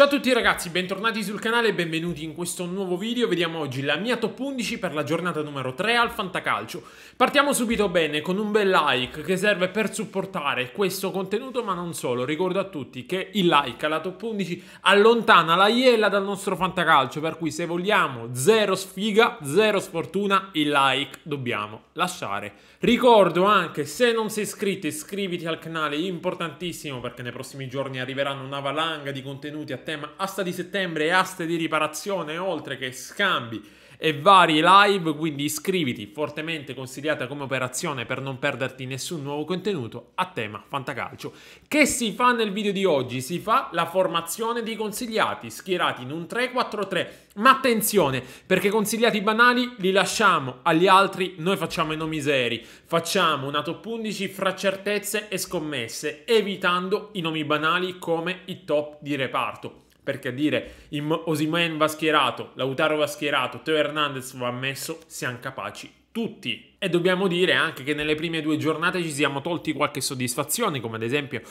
Ciao a tutti ragazzi, bentornati sul canale e benvenuti in questo nuovo video. Vediamo oggi la mia top 11 per la giornata numero 3 al Fantacalcio. Partiamo subito bene con un bel like che serve per supportare questo contenuto, ma non solo. Ricordo a tutti che il like alla top 11 allontana la iela dal nostro Fantacalcio, per cui se vogliamo zero sfiga, zero sfortuna, il like dobbiamo lasciare. Ricordo anche, se non sei iscritto, iscriviti al canale, importantissimo perché nei prossimi giorni arriveranno una valanga di contenuti a te settembre, asta di settembre e aste di riparazione, oltre che scambi e vari live, quindi iscriviti, fortemente consigliata come operazione per non perderti nessun nuovo contenuto a tema fantacalcio. Che si fa nel video di oggi? Si fa la formazione dei consigliati schierati in un 3-4-3, ma attenzione, perché consigliati banali li lasciamo agli altri, noi facciamo i no miseri, facciamo una top 11 fra certezze e scommesse, evitando i nomi banali come i top di reparto. Perché dire Osimen va schierato, Lautaro va schierato, Teo Hernandez va messo, siamo capaci tutti. E dobbiamo dire anche che nelle prime due giornate ci siamo tolti qualche soddisfazione, come ad esempio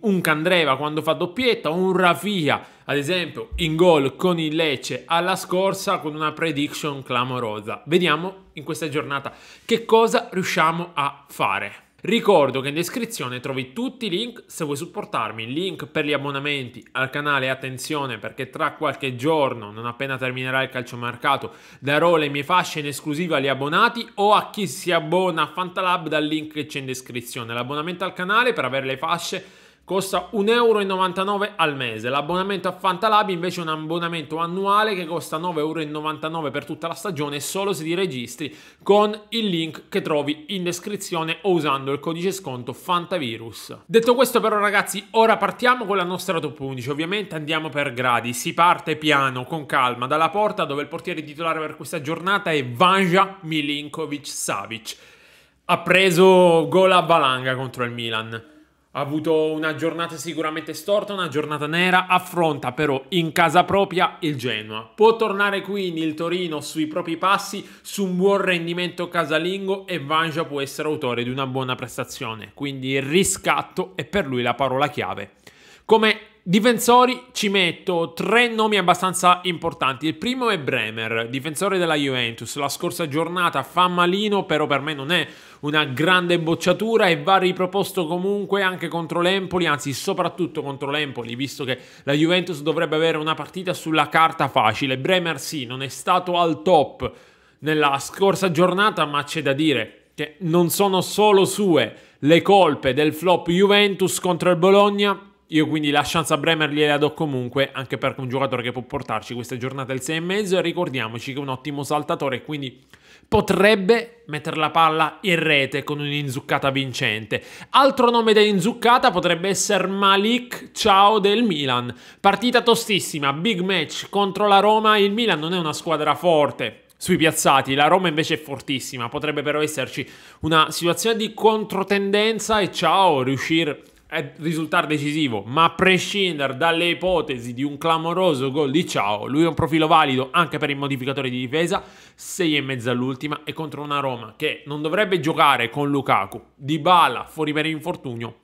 un Candreva quando fa doppietta, un Rafia ad esempio in gol con il Lecce alla scorsa con una prediction clamorosa. Vediamo in questa giornata che cosa riusciamo a fare. Ricordo che in descrizione trovi tutti i link se vuoi supportarmi, link per gli abbonamenti al canale, attenzione perché tra qualche giorno, non appena terminerà il calciomercato, darò le mie fasce in esclusiva agli abbonati o a chi si abbona a Fantalab dal link che c'è in descrizione. L'abbonamento al canale per avere le fasce costa 1,99 euro al mese. L'abbonamento a Fantalab invece è un abbonamento annuale che costa 9,99 euro per tutta la stagione solo se ti registri con il link che trovi in descrizione o usando il codice sconto Fantavirus. Detto questo però ragazzi, ora partiamo con la nostra top 11. Ovviamente andiamo per gradi, si parte piano, con calma, dalla porta dove il portiere titolare per questa giornata è Vanja Milinkovic-Savic. Ha preso gol a valanga contro il Milan ha avuto una giornata sicuramente storta, una giornata nera, affronta però in casa propria il Genoa. Può tornare quindi il Torino sui propri passi, su un buon rendimento casalingo e Vangia può essere autore di una buona prestazione. Quindi il riscatto è per lui la parola chiave. Come Difensori ci metto tre nomi abbastanza importanti. Il primo è Bremer, difensore della Juventus. La scorsa giornata fa malino, però per me non è una grande bocciatura e va riproposto comunque anche contro l'Empoli, anzi soprattutto contro l'Empoli, visto che la Juventus dovrebbe avere una partita sulla carta facile. Bremer sì, non è stato al top nella scorsa giornata, ma c'è da dire che non sono solo sue le colpe del flop Juventus contro il Bologna io quindi la chance a Bremer gliela do comunque, anche perché un giocatore che può portarci questa giornata al 6,5. Ricordiamoci che è un ottimo saltatore, quindi potrebbe mettere la palla in rete con un'inzuccata vincente. Altro nome da inzuccata potrebbe essere Malik Ciao del Milan. Partita tostissima, big match contro la Roma. Il Milan non è una squadra forte, sui piazzati. La Roma invece è fortissima, potrebbe però esserci una situazione di controtendenza e ciao, riuscire risultare decisivo, ma a prescindere dalle ipotesi di un clamoroso gol di Ciao, lui è un profilo valido anche per il modificatore di difesa, 6 e mezzo all'ultima e contro una Roma che non dovrebbe giocare con Lukaku, Dybala fuori per infortunio,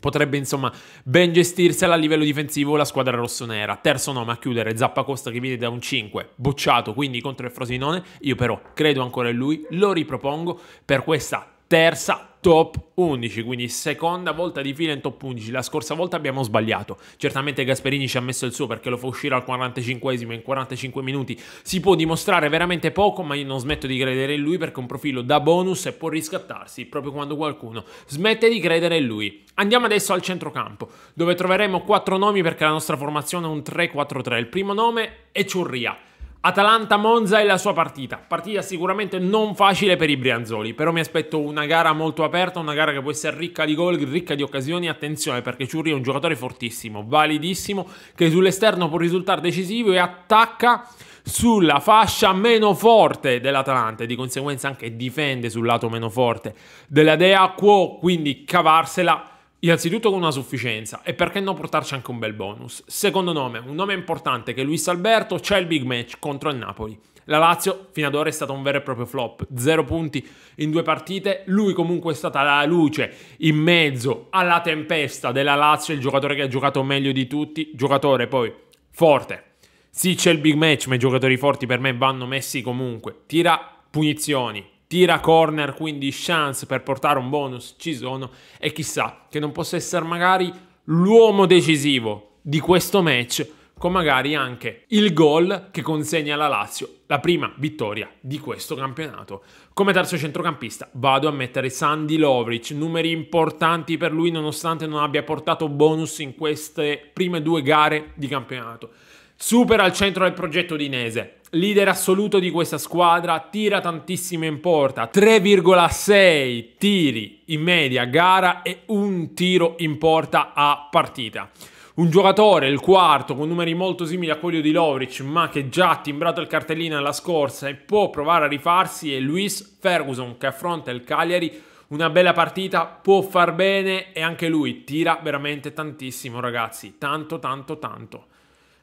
potrebbe insomma ben gestirsela a livello difensivo la squadra rossonera. Terzo nome a chiudere, Zappa Costa che viene da un 5, bocciato quindi contro il Frosinone, io però credo ancora in lui, lo ripropongo per questa terza top 11, quindi seconda volta di fila in top 11. La scorsa volta abbiamo sbagliato. Certamente Gasperini ci ha messo il suo perché lo fa uscire al 45esimo in 45 minuti. Si può dimostrare veramente poco, ma io non smetto di credere in lui perché è un profilo da bonus e può riscattarsi proprio quando qualcuno smette di credere in lui. Andiamo adesso al centrocampo, dove troveremo quattro nomi perché la nostra formazione è un 3-4-3. Il primo nome è Ciurria. Atalanta-Monza e la sua partita. Partita sicuramente non facile per i Brianzoli, però mi aspetto una gara molto aperta, una gara che può essere ricca di gol, ricca di occasioni. Attenzione perché Ciurri è un giocatore fortissimo, validissimo, che sull'esterno può risultare decisivo e attacca sulla fascia meno forte dell'Atalanta e di conseguenza anche difende sul lato meno forte della Dea può quindi cavarsela Innanzitutto con una sufficienza e perché non portarci anche un bel bonus. Secondo nome, un nome importante che è Luis Alberto c'è il big match contro il Napoli. La Lazio fino ad ora è stata un vero e proprio flop, zero punti in due partite, lui comunque è stata la luce in mezzo alla tempesta della Lazio, il giocatore che ha giocato meglio di tutti, giocatore poi forte. Sì c'è il big match, ma i giocatori forti per me vanno messi comunque, tira punizioni, tira corner, quindi chance per portare un bonus ci sono e chissà che non possa essere magari l'uomo decisivo di questo match con magari anche il gol che consegna alla Lazio la prima vittoria di questo campionato. Come terzo centrocampista vado a mettere Sandy Lovric, numeri importanti per lui nonostante non abbia portato bonus in queste prime due gare di campionato. Super al centro del progetto di Nese. Leader assoluto di questa squadra, tira tantissimo in porta, 3,6 tiri in media gara e un tiro in porta a partita. Un giocatore, il quarto, con numeri molto simili a quelli di Lovric, ma che già ha timbrato il cartellino alla scorsa e può provare a rifarsi, è Luis Ferguson che affronta il Cagliari una bella partita, può far bene e anche lui tira veramente tantissimo ragazzi, tanto tanto tanto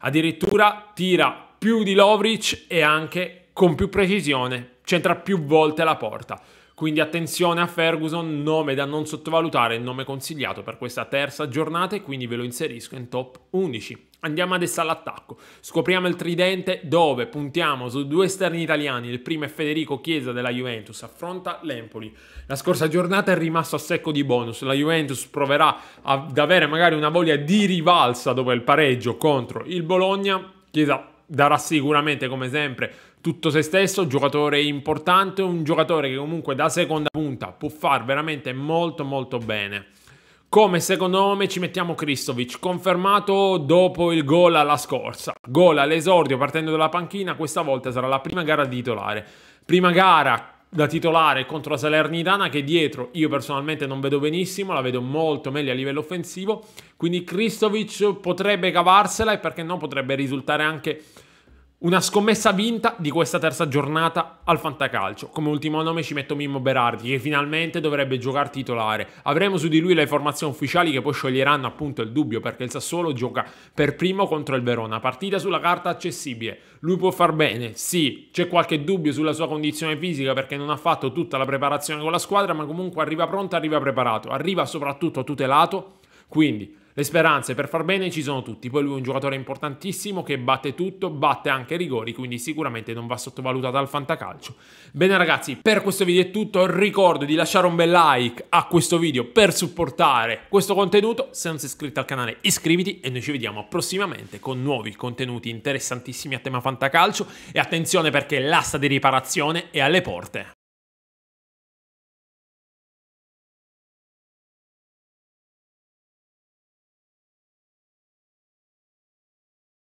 addirittura tira più di Lovric e anche con più precisione, centra più volte la porta. Quindi attenzione a Ferguson, nome da non sottovalutare, nome consigliato per questa terza giornata e quindi ve lo inserisco in top 11. Andiamo adesso all'attacco, scopriamo il tridente dove puntiamo su due esterni italiani, il primo è Federico Chiesa della Juventus, affronta l'Empoli. La scorsa giornata è rimasto a secco di bonus, la Juventus proverà ad avere magari una voglia di rivalsa dopo il pareggio contro il Bologna, Chiesa darà sicuramente, come sempre, tutto se stesso, giocatore importante, un giocatore che comunque da seconda punta può far veramente molto molto bene. Come secondo nome ci mettiamo Kristovic, confermato dopo il gol alla scorsa. Gol all'esordio partendo dalla panchina, questa volta sarà la prima gara titolare. Prima gara da titolare contro la Salernitana che dietro io personalmente non vedo benissimo, la vedo molto meglio a livello offensivo, quindi Kristovic potrebbe cavarsela e perché no potrebbe risultare anche una scommessa vinta di questa terza giornata al Fantacalcio. Come ultimo nome ci metto Mimmo Berardi, che finalmente dovrebbe giocare titolare. Avremo su di lui le formazioni ufficiali che poi scioglieranno appunto il dubbio, perché il Sassuolo gioca per primo contro il Verona. Partita sulla carta accessibile. Lui può far bene, sì, c'è qualche dubbio sulla sua condizione fisica perché non ha fatto tutta la preparazione con la squadra, ma comunque arriva pronto, arriva preparato, arriva soprattutto tutelato. Quindi le speranze per far bene ci sono tutti, poi lui è un giocatore importantissimo che batte tutto, batte anche rigori, quindi sicuramente non va sottovalutato al fantacalcio. Bene ragazzi, per questo video è tutto, ricordo di lasciare un bel like a questo video per supportare questo contenuto, se non sei iscritto al canale iscriviti e noi ci vediamo prossimamente con nuovi contenuti interessantissimi a tema fantacalcio e attenzione perché l'asta di riparazione è alle porte.